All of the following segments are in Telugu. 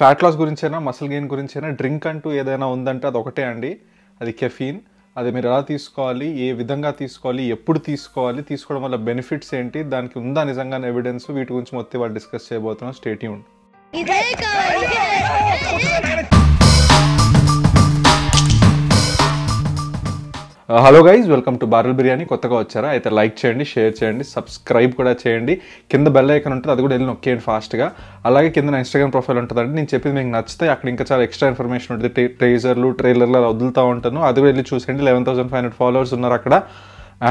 ఫ్యాట్ లాస్ గురించైనా మసిల్ గెయిన్ గురించైనా డ్రింక్ అంటూ ఏదైనా ఉందంటే అది ఒకటే అండి అది కెఫీన్ అది మీరు ఎలా తీసుకోవాలి ఏ విధంగా తీసుకోవాలి ఎప్పుడు తీసుకోవాలి తీసుకోవడం వల్ల బెనిఫిట్స్ ఏంటి దానికి ఉందా నిజంగానే ఎవిడెన్స్ వీటి గురించి మొత్తం వాళ్ళు డిస్కస్ చేయబోతున్నాం యూన్ హలో గైజ్ వెల్కమ్ టు బార్ల్ బిర్యానీ కొత్తగా వచ్చారా అయితే లైక్ చేయండి షేర్ చేయండి సబ్స్క్రైబ్ కూడా చేయండి కింద బెల్ ఐకన్ ఉంటుంది అది కూడా వెళ్ళి నొక్కేయండి ఫాస్ట్గా అలాగే కింద నా ఇన్స్టాగ్రామ్ ప్రొఫైల్ ఉంటుందండి నేను చెప్పింది మీకు నచ్చితే అక్కడ ఇంకా చాలా ఎక్స్ట్రా ఇన్ఫర్మేషన్ ఉంటుంది ట్రేజర్లు ట్రైలర్లు అలా వదులుతూ ఉంటాను అది కూడా వెళ్ళి చూసేయండి eleven thousand five hundred followers ఉన్నారు అక్కడ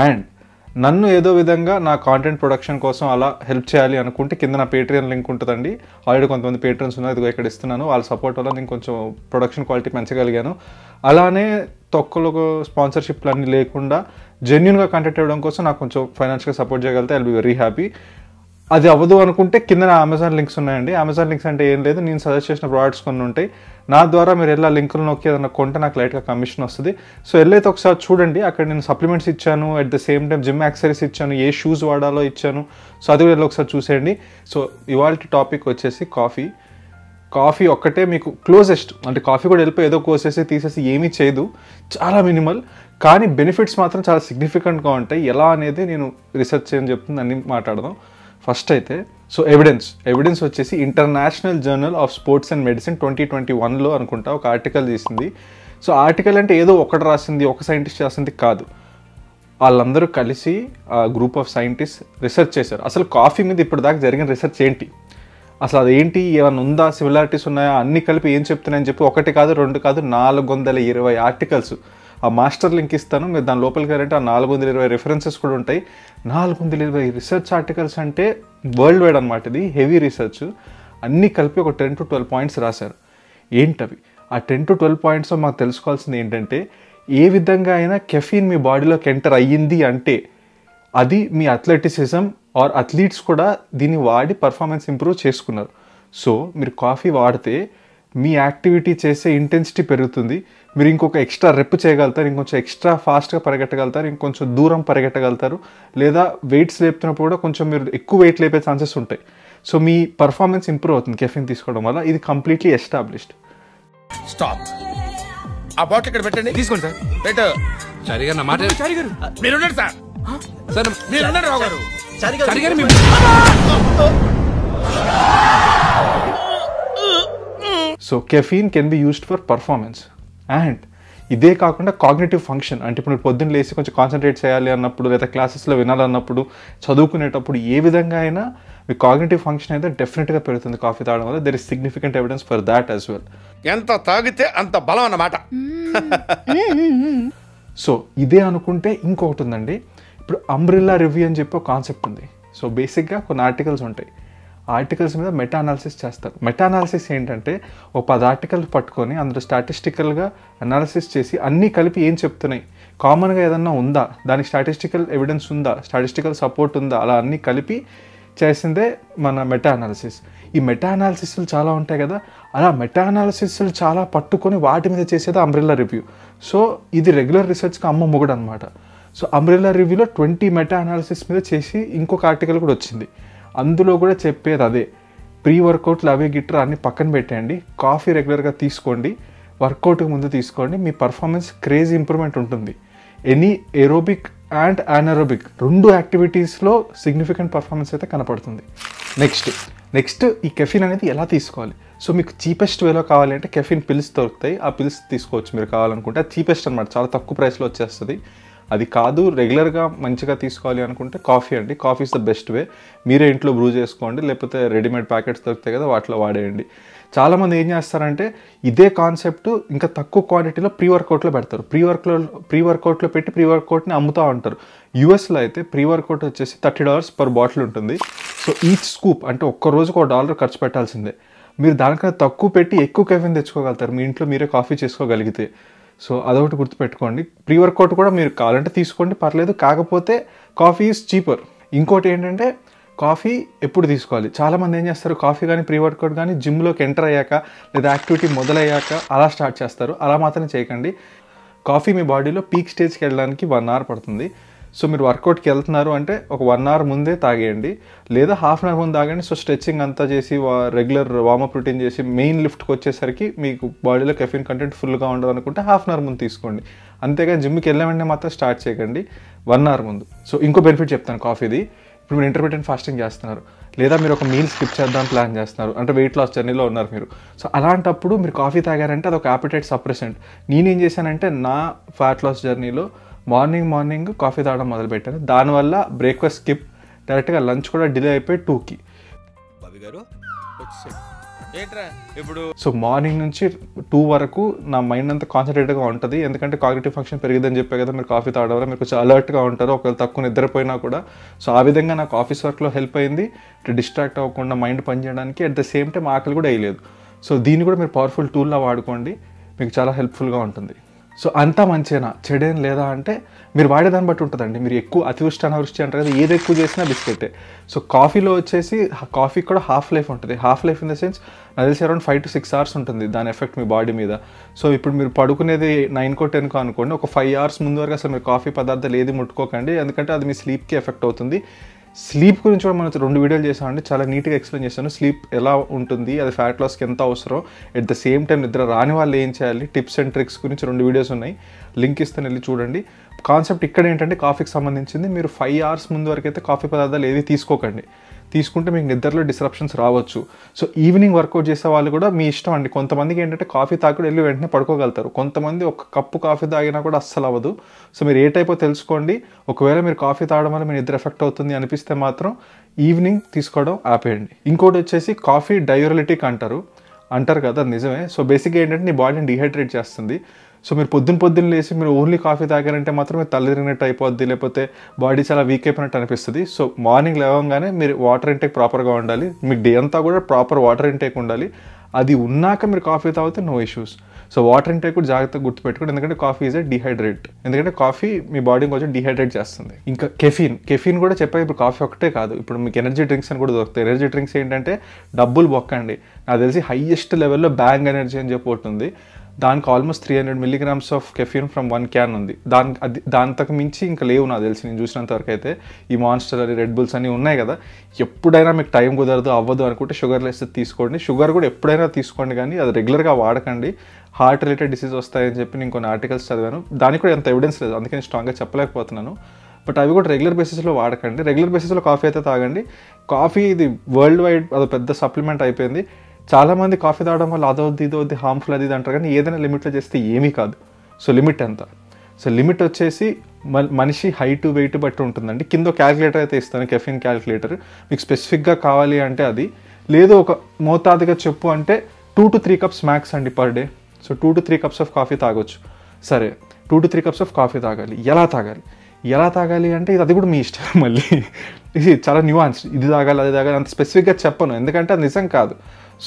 అండ్ నన్ను ఏదో విధంగా నా కాంటెంట్ ప్రొడక్షన్ కోసం అలా హెల్ప్ చేయాలి అనుకుంటే కింద నా పేట్రియన్ లింక్ ఉంటుందండి ఆల్రెడీ కొంతమంది పేట్రియన్స్ ఉన్నారు ఇదిగో ఇక్కడ ఇస్తున్నాను వాళ్ళ సపోర్ట్ వల్ల నేను కొంచెం ప్రొడక్షన్ క్వాలిటీ పెంచగలిగాను అలానే తొక్కలకు స్పాన్సర్షిప్లు అన్నీ లేకుండా జెన్యున్గా కాంటాక్ట్ అవ్వడం కోసం నాకు కొంచెం ఫైనాన్షియల్గా సపోర్ట్ చేయగలితే ఐ బి వెరీ హ్యాపీ అది అవ్వదు అనుకుంటే కింద అమెజాన్ లింక్స్ ఉన్నాయండి అమెజాన్ లింక్స్ అంటే ఏం లేదు నేను సజెస్ట్ చేసిన ప్రోడక్ట్స్ కొన్ని ఉంటాయి నా ద్వారా మీరు ఎలా లింకులు నొక్కి ఏదైనా కొంటే నాకు లైట్గా కమిషన్ వస్తుంది సో వెళ్ళైతే ఒకసారి చూడండి అక్కడ నేను సప్లిమెంట్స్ ఇచ్చాను at the same time gym accessories ఇచ్చాను ఏ షూస్ వాడాలో ఇచ్చాను సో అది కూడా ఒకసారి చూసేయండి సో ఇవాళ టాపిక్ వచ్చేసి కాఫీ కాఫీ ఒక్కటే మీకు క్లోజెస్ట్ అంటే కాఫీ కూడా వెళ్ళిపోయి ఏదో కోసేసి తీసేసి ఏమీ చేయదు చాలా మినిమల్ కానీ బెనిఫిట్స్ మాత్రం చాలా సిగ్నిఫికెంట్గా ఉంటాయి ఎలా అనేది నేను రీసెర్చ్ చేయని చెప్తుంది అన్ని మాట్లాడదాం ఫస్ట్ అయితే సో ఎవిడెన్స్ ఎవిడెన్స్ వచ్చేసి international journal of sports and medicine twenty twenty వన్లో అనుకుంటా ఒక ఆర్టికల్ తీసింది సో ఆర్టికల్ అంటే ఏదో ఒకటి రాసింది ఒక సైంటిస్ట్ రాసింది కాదు వాళ్ళందరూ కలిసి గ్రూప్ ఆఫ్ సైంటిస్ట్ రీసెర్చ్ చేశారు అసలు కాఫీ మీద ఇప్పటిదాకా జరిగిన రీసెర్చ్ ఏంటి అసలు అదేంటి ఏమైనా ఉందా సిమిలారిటీస్ ఉన్నాయా అన్ని కలిపి ఏం చెప్తున్నాయని చెప్పి ఒకటి కాదు రెండు కాదు నాలుగు వందల ఇరవై ఆర్టికల్స్ ఆ మాస్టర్ లింక్ ఇస్తాను మీరు దాని లోపలికి వెళ్ళంటే ఆ నాలుగు వందల ఇరవై రిఫరెన్సెస్ కూడా ఉంటాయి నాలుగు వందల ఇరవై రీసెర్చ్ ఆర్టికల్స్ అంటే వరల్డ్ వైడ్ అనమాట ఇది హెవీ రీసెర్చ్ అన్నీ కలిపి ఒక టెన్ టు ట్వెల్వ్ పాయింట్స్ రాశారు ఏంటవి ఆ టెన్ టు ట్వెల్వ్ పాయింట్స్ మాకు తెలుసుకోవాల్సింది ఏంటంటే ఏ విధంగా అయినా కెఫీన్ మీ బాడీలోకి ఎంటర్ అయ్యింది అంటే అది మీ అథ్లెటిసిజం ఆర్ అథ్లీట్స్ కూడా దీన్ని వాడి పర్ఫార్మెన్స్ ఇంప్రూవ్ చేసుకున్నారు సో మీరు కాఫీ వాడితే మీ యాక్టివిటీ చేసే ఇంటెన్సిటీ పెరుగుతుంది మీరు ఇంకొక ఎక్స్ట్రా రెప్ చేయగలుగుతారు ఇంకొంచెం ఎక్స్ట్రా ఫాస్ట్గా పరిగెట్టగలుగుతారు ఇంకొంచెం దూరం పరిగెట్టగలుగుతారు లేదా వెయిట్స్ లేపుతున్నప్పుడు కూడా కొంచెం మీరు ఎక్కువ వెయిట్ లేపే ఛాన్సెస్ ఉంటాయి సో మీ పర్ఫార్మెన్స్ ఇంప్రూవ్ అవుతుంది కెఫిన్ తీసుకోవడం వల్ల ఇది కంప్లీట్లీ ఎస్టాబ్లిష్డ్ స్టాప్ ఆ బాటిల్ ఇక్కడ పెట్టండి తీసుకోండి సార్ పెట్ట చారి నా మాట చారి గారు మీరు ఉన్నారు సార్ సార్ మీరు ఉన్నారు రావు గారు చారి గారు మీ so caffeine can be used for performance and ఇదే కాకుండా కాగ్నేటివ్ ఫంక్షన్ అంటే ఇప్పుడు పొద్దున్న లేసి కొంచెం కాన్సన్ట్రేట్ చేయాలి అన్నప్పుడు లేదా క్లాసెస్లో వినాలన్నప్పుడు చదువుకునేటప్పుడు ఏ విధంగా అయినా మీ కాగ్నేటివ్ ఫంక్షన్ అయితే డెఫినెట్గా పెరుగుతుంది కాఫీ తాగడం వల్ల there is significant evidence for that as well ఎంత తాగితే అంత బలం అన్నమాట సో ఇదే అనుకుంటే ఇంకొకటి ఉందండి ఇప్పుడు అంబ్రిల్లా రివ్యూ అని చెప్పి ఒక కాన్సెప్ట్ ఉంది సో బేసిక్గా కొన్ని ఆర్టికల్స్ ఉంటాయి ఆర్టికల్స్ మీద మెటా అనాలిసిస్ చేస్తారు మెటా అనాలిసిస్ ఏంటంటే ఓ పది ఆర్టికల్ పట్టుకొని అందులో స్టాటిస్టికల్గా అనాలిసిస్ చేసి అన్నీ కలిపి ఏం చెప్తున్నాయి కామన్గా ఏదన్నా ఉందా దానికి స్టాటిస్టికల్ ఎవిడెన్స్ ఉందా స్టాటిస్టికల్ సపోర్ట్ ఉందా అలా అన్నీ కలిపి చేసిందే మన మెటా అనాలిసిస్ ఈ మెటా అనాలిసిస్లు చాలా ఉంటాయి కదా అలా మెటా అనాలిసిస్లు చాలా పట్టుకొని వాటి మీద చేసేది అంబ్రిల్లా రివ్యూ సో ఇది రెగ్యులర్ రీసెర్చ్కి అమ్మ మొగుడు అనమాట సో అంబ్రిల్లా రివ్యూలో ట్వంటీ మెటా అనాలిసిస్ మీద చేసి ఇంకొక ఆర్టికల్ కూడా వచ్చింది అందులో కూడా చెప్పేది అదే ప్రీ వర్కౌట్లు అవే గిట్రా అన్ని పక్కన పెట్టేయండి కాఫీ రెగ్యులర్గా తీసుకోండి వర్కౌట్కి ముందు తీసుకోండి మీ పర్ఫార్మెన్స్ క్రేజ్ ఇంప్రూవ్మెంట్ ఉంటుంది ఎనీ ఏరోబిక్ అండ్ యానరోబిక్ రెండు యాక్టివిటీస్లో సిగ్నిఫికెంట్ పర్ఫార్మెన్స్ అయితే కనపడుతుంది నెక్స్ట్ నెక్స్ట్ ఈ కెఫిన్ అనేది ఎలా తీసుకోవాలి సో మీకు చీపెస్ట్ వేలో కావాలంటే కెఫిన్ పిల్స్ దొరుకుతాయి ఆ పిల్స్ తీసుకోవచ్చు మీరు కావాలనుకుంటే చీపెస్ట్ అనమాట చాలా తక్కువ ప్రైస్లో వచ్చేస్తుంది అది కాదు రెగ్యులర్గా మంచిగా తీసుకోవాలి అనుకుంటే కాఫీ అండి coffee is the best way మీరే ఇంట్లో బ్రూ చేసుకోండి లేకపోతే రెడీమేడ్ ప్యాకెట్స్ దొరుకుతాయి కదా వాటిలో వాడేయండి చాలామంది ఏం చేస్తారంటే ఇదే కాన్సెప్ట్ ఇంకా తక్కువ క్వాంటిటీలో ప్రీ వర్కౌట్లో పెడతారు ప్రీ వర్క్లో ప్రీ వర్కౌట్లో పెట్టి ప్రీ వర్కౌట్ని అమ్ముతూ ఉంటారు యూఎస్లో అయితే ప్రీ వర్కౌట్ వచ్చేసి థర్టీ డాలర్స్ పర్ బాటిల్ ఉంటుంది సో ఈచ్ స్కూప్ అంటే ఒక్క రోజుకు ఒక డాలర్ ఖర్చు పెట్టాల్సిందే మీరు దానికన్నా తక్కువ పెట్టి ఎక్కువ కెఫీన్ తెచ్చుకోగలుగుతారు మీ ఇంట్లో మీరే కాఫీ చేసుకోగలిగితే సో అదొకటి గుర్తుపెట్టుకోండి ప్రీ వర్కౌట్ కూడా మీరు కావాలంటే తీసుకోండి పర్లేదు కాకపోతే కాఫీ ఈజ్ చీపర్ ఇంకోటి ఏంటంటే కాఫీ ఎప్పుడు తీసుకోవాలి చాలామంది ఏం చేస్తారు కాఫీ కానీ ప్రీ వర్కౌట్ కానీ జిమ్లోకి ఎంటర్ అయ్యాక లేదా యాక్టివిటీ మొదలయ్యాక అలా స్టార్ట్ చేస్తారు అలా మాత్రం చేయకండి కాఫీ మీ బాడీలో పీక్ స్టేజ్కి వెళ్ళడానికి వన్ అవర్ పడుతుంది సో మీరు వర్కౌట్కి వెళ్తున్నారు అంటే ఒక వన్ అవర్ ముందే తాగేయండి లేదా హాఫ్ అన్ అవర్ ముందు తాగండి సో స్ట్రెచ్చింగ్ అంతా చేసి రెగ్యులర్ వార్మప్ రొటీన్ చేసి మెయిన్ లిఫ్ట్కి వచ్చేసరికి మీకు బాడీలో కెఫిన్ కంటెంట్ ఫుల్గా ఉండదు అనుకుంటే హాఫ్ అన్ అవర్ ముందు తీసుకోండి అంతేగా జిమ్కి వెళ్ళామంటే మాత్రం స్టార్ట్ చేయకండి వన్ అవర్ ముందు సో ఇంకో బెనిఫిట్ చెప్తాను కాఫీది ఇప్పుడు మీరు ఇంటర్మీడియట్ ఫాస్టింగ్ చేస్తున్నారు లేదా మీరు ఒక మీల్ స్కిప్ చేద్దాం ప్లాన్ చేస్తున్నారు అంటే వెయిట్ లాస్ జర్నీలో ఉన్నారు మీరు సో అలాంటప్పుడు మీరు కాఫీ తాగారంటే అది ఒక యాపిటైట్ సప్రెసెంట్ నేనేం చేశానంటే నా ఫ్యాట్ లాస్ జర్నీలో మార్నింగ్ మార్నింగ్ కాఫీ తాగడం మొదలుపెట్టాను దానివల్ల బ్రేక్ఫాస్ట్ స్కిప్ డైరెక్ట్గా లంచ్ కూడా డిలే అయిపోయి టూకి ఇప్పుడు సో మార్నింగ్ నుంచి టూ వరకు నా మైండ్ అంతా కాన్సన్ట్రేట్గా ఉంటుంది ఎందుకంటే కాగ్నేటివ్ ఫంక్షన్ పెరిగిందని చెప్పే కదా మీరు కాఫీ తాగడం వల్ల మీరు కొంచెం అలర్ట్గా ఉంటారు ఒకవేళ తక్కువ నిద్రపోయినా కూడా సో ఆ విధంగా నాకు ఆఫీస్ వర్క్లో హెల్ప్ అయింది డిస్ట్రాక్ట్ అవ్వకుండా మైండ్ పనిచేయడానికి అట్ ద సేమ్ టైం ఆకలి కూడా వేయలేదు సో దీన్ని కూడా మీరు పవర్ఫుల్ టూల్లా వాడుకోండి మీకు చాలా హెల్ప్ఫుల్గా ఉంటుంది సో అంతా మంచిగా చెడేం లేదా అంటే మీరు వాడేదాన్ని బట్టి ఉంటుందండి మీరు ఎక్కువ అతివృష్టి అనవృష్టి అంటారు కదా ఏది ఎక్కువ చేసినా బిస్కెటే సో కాఫీలో వచ్చేసి కాఫీ కూడా హాఫ్ లైఫ్ ఉంటుంది half life in the sense నాకు తెలిసి around five to six hours ఉంటుంది దాని ఎఫెక్ట్ మీ బాడీ మీద సో ఇప్పుడు మీరు పడుకునేది నైన్కో టెన్కో అనుకోండి ఒక ఫైవ్ అవర్స్ ముందు వరకు అసలు మీరు కాఫీ పదార్థాలు ఏది ముట్టుకోకండి ఎందుకంటే అది మీ స్లీప్కి ఎఫెక్ట్ అవుతుంది స్లీప్ గురించి కూడా మనం రెండు వీడియోలు చేసాం చాలా నీట్గా ఎక్స్ప్లెయిన్ చేశాను స్లీప్ ఎలా ఉంటుంది అది ఫ్యాట్ లాస్కి ఎంత అవసరం అట్ ద సేమ్ టైం నిద్ర రాని వాళ్ళు ఏం చేయాలి టిప్స్ అండ్ ట్రిక్స్ గురించి రెండు వీడియోస్ ఉన్నాయి లింక్ ఇస్తాను వెళ్ళి చూడండి కాన్సెప్ట్ ఇక్కడ ఏంటంటే కాఫీకి సంబంధించింది మీరు ఫైవ్ అవర్స్ ముందు వరకు అయితే కాఫీ పదార్థాలు ఏవి తీసుకోకండి తీసుకుంటే మీకు నిద్రలో డిస్రప్షన్స్ రావచ్చు సో ఈవినింగ్ వర్కౌట్ చేసే వాళ్ళు కూడా మీ ఇష్టం అండి కొంతమందికి ఏంటంటే కాఫీ తాకుడు వెళ్ళి వెంటనే పడుకోగలుగుతారు కొంతమంది ఒక కప్పు కాఫీ తాగినా కూడా అస్సలు అవ్వదు సో మీరు ఏ టైపో తెలుసుకోండి ఒకవేళ మీరు కాఫీ తాగడం వల్ల మీ నిద్ర ఎఫెక్ట్ అవుతుంది అనిపిస్తే మాత్రం ఈవినింగ్ తీసుకోవడం ఆపేయండి ఇంకోటి వచ్చేసి కాఫీ డయోరలిటిక్ అంటారు అంటారు కదా నిజమే సో బేసిక్గా ఏంటంటే నీ బాడీని డిహైడ్రేట్ చేస్తుంది సో మీరు పొద్దున్న పొద్దున్న లేచి మీరు ఓన్లీ కాఫీ తాగారంటే మాత్రమే తల తిరిగినట్టు అయిపోద్ది లేకపోతే బాడీ చాలా వీక్ అయిపోయినట్టు అనిపిస్తుంది సో మార్నింగ్ లేవగానే మీరు వాటర్ ఇంటేక్ ప్రాపర్గా ఉండాలి మీకు డే అంతా కూడా ప్రాపర్ వాటర్ ఇంటేక్ ఉండాలి అది ఉన్నాక మీరు కాఫీ తాగితే no issues so water intake కూడా జాగ్రత్తగా గుర్తుపెట్టుకోండి ఎందుకంటే కాఫీ ఈజ్ ఏ డిహైడ్రేట్ ఎందుకంటే కాఫీ మీ బాడీని కొంచెం డిహైడ్రేట్ చేస్తుంది ఇంకా కెఫీన్ కెఫీన్ కూడా చెప్పే ఇప్పుడు కాఫీ ఒకటే కాదు ఇప్పుడు మీకు ఎనర్జీ డ్రింక్స్ అని కూడా దొరుకుతాయి ఎనర్జీ డ్రింక్స్ ఏంటంటే డబ్బులు బొక్కండి నాకు తెలిసి హైయెస్ట్ లెవెల్లో బ్యాంగ్ ఎనర్జీ అని చెప్పి ఉంటుంది దానికి almost three hundred milligrams of caffeine from one can ఉంది దాని అది దాంతకు మించి ఇంకా లేవు నాకు తెలిసి నేను చూసినంత వరకు అయితే ఈ మాన్స్టర్ అని రెడ్ బుల్స్ అని ఉన్నాయి కదా ఎప్పుడైనా మీకు టైం కుదరదు అవ్వదు అనుకుంటే షుగర్ లెస్ తీసుకోండి షుగర్ కూడా ఎప్పుడైనా తీసుకోండి కానీ అది రెగ్యులర్గా వాడకండి హార్ట్ రిలేటెడ్ డిసీజ్ వస్తాయని చెప్పి నేను కొన్ని ఆర్టికల్స్ చదివాను దానికి కూడా ఎంత ఎవిడెన్స్ లేదు అందుకే నేను స్ట్రాంగ్గా చెప్పలేకపోతున్నాను బట్ అవి కూడా రెగ్యులర్ బేసిస్లో వాడకండి రెగ్యులర్ బేసిస్లో కాఫీ అయితే తాగండి కాఫీ ఇది వరల్డ్ వైడ్ అది పెద్ద సప్లిమెంట్ అయిపోయింది చాలామంది కాఫీ తాగడం వల్ల ఇది వద్ది హార్మ్ఫుల్ అది ఇది అంటారు కానీ ఏదైనా లిమిట్లో చేస్తే ఏమీ కాదు సో లిమిట్ ఎంత సో లిమిట్ వచ్చేసి మనిషి హైట్ వెయిట్ బట్టి ఉంటుందండి కింద క్యాలిక్యులేటర్ అయితే ఇస్తాను కెఫిన్ క్యాలిక్యులేటర్ మీకు స్పెసిఫిక్గా కావాలి అంటే అది లేదు ఒక మోతాదుగా చెప్పు అంటే two to three cups max అండి per day so two to three cups of coffee తాగొచ్చు సరే two to three cups of coffee తాగాలి ఎలా తాగాలి ఎలా తాగాలి అంటే ఇది అది కూడా మీ ఇష్టం మళ్ళీ ఇది చాలా న్యూఆన్స్ ఇది తాగాలి అది తాగాలి అంత స్పెసిఫిక్గా చెప్పను ఎందుకంటే అది నిజం కాదు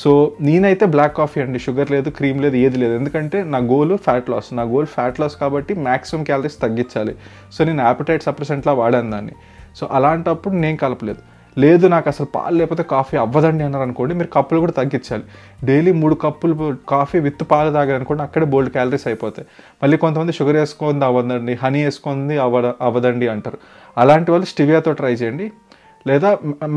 సో నేనైతే బ్లాక్ కాఫీ అండి షుగర్ లేదు క్రీమ్ లేదు ఏది లేదు ఎందుకంటే నా గోల్ ఫ్యాట్ లాస్ నా గోల్ ఫ్యాట్ లాస్ కాబట్టి మ్యాక్సిమం క్యాలరీస్ తగ్గించాలి సో నేను యాపిటైట్ సపరసెంట్లా వాడాను దాన్ని సో అలాంటప్పుడు నేను కలపలేదు లేదు నాకు అసలు పాలు లేకపోతే కాఫీ అవ్వదండి అన్నారు అనుకోండి మీరు కప్పులు కూడా తగ్గించాలి డైలీ మూడు కప్పులు కాఫీ విత్ పాలు అనుకోండి అక్కడే బోల్డ్ క్యాలరీస్ అయిపోతాయి మళ్ళీ కొంతమంది షుగర్ వేసుకుంది అవ్వదండి హనీ వేసుకుంది అవ్వ అవ్వదండి అంటారు అలాంటి వాళ్ళు స్టివియాతో ట్రై చేయండి లేదా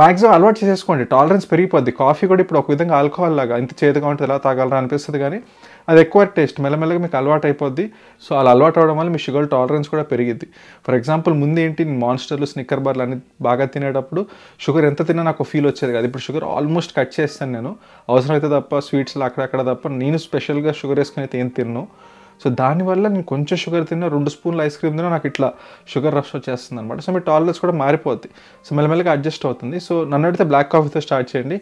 మ్యాక్సిమం అలవాటు చేసేసుకోండి టాలరెన్స్ పెరిగిపోద్ది కాఫీ కూడా ఇప్పుడు ఒక విధంగా ఆల్కహాల్ లాగా ఇంత చేదుగా ఉంటుంది ఎలా తాగాలని అనిపిస్తుంది కానీ అది ఎక్కువ టేస్ట్ మెల్లమెల్లగా మీకు అలవాటు అయిపోద్ది సో అలా అలవాటు అవడం వల్ల మీ షుగర్ టాలరెన్స్ కూడా పెరిగిద్ది ఫర్ ఎగ్జాంపుల్ ముందు ఏంటి మాన్స్టర్లు స్నిక్కర్ బార్లు అన్ని బాగా తినేటప్పుడు షుగర్ ఎంత తిన్నా నాకు ఫీల్ వచ్చేది కదా ఇప్పుడు షుగర్ ఆల్మోస్ట్ కట్ చేస్తాను నేను అవసరమైతే తప్ప స్వీట్స్లో అక్కడక్కడ తప్ప నేను స్పెషల్గా షుగర్ వేసుకుని అయితే ఏం తిన్నాను సో దానివల్ల నేను కొంచెం షుగర్ తిన్నా రెండు స్పూన్లు ఐస్ క్రీమ్ తిన్నా నాకు ఇట్లా షుగర్ రష్ వచ్చేస్తుంది అనమాట సో మీ టాయిలెట్స్ కూడా మారిపోతుంది సో మెల్లమెల్లగా అడ్జస్ట్ అవుతుంది సో నన్ను అడిగితే బ్లాక్ కాఫీతో స్టార్ట్ చేయండి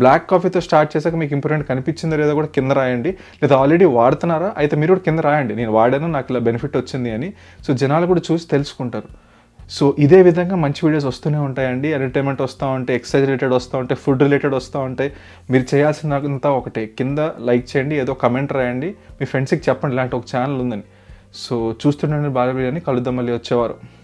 బ్లాక్ కాఫీతో స్టార్ట్ చేసాక మీకు ఇంప్రూవ్మెంట్ కనిపించిందో లేదో కూడా కింద రాయండి లేదా ఆల్రెడీ వాడుతున్నారా అయితే మీరు కూడా కింద రాయండి నేను వాడాను నాకు ఇలా బెనిఫిట్ వచ్చింది అని సో జనాలు కూడా చూసి తెలుసుకుంటారు సో ఇదే విధంగా మంచి వీడియోస్ వస్తూనే ఉంటాయండి ఎంటర్టైన్మెంట్ వస్తూ ఉంటే ఎక్సర్సైజ్ రిలేటెడ్ వస్తూ ఉంటాయి ఫుడ్ రిలేటెడ్ వస్తూ ఉంటాయి మీరు చేయాల్సినంత ఒకటే కింద లైక్ చేయండి ఏదో కమెంట్ రాయండి మీ ఫ్రెండ్స్కి చెప్పండి ఇలాంటి ఒక ఛానల్ ఉందని సో చూస్తుండండి బాలబీ బిర్యానీ కలుద్దాం మళ్ళీ వచ్చేవారు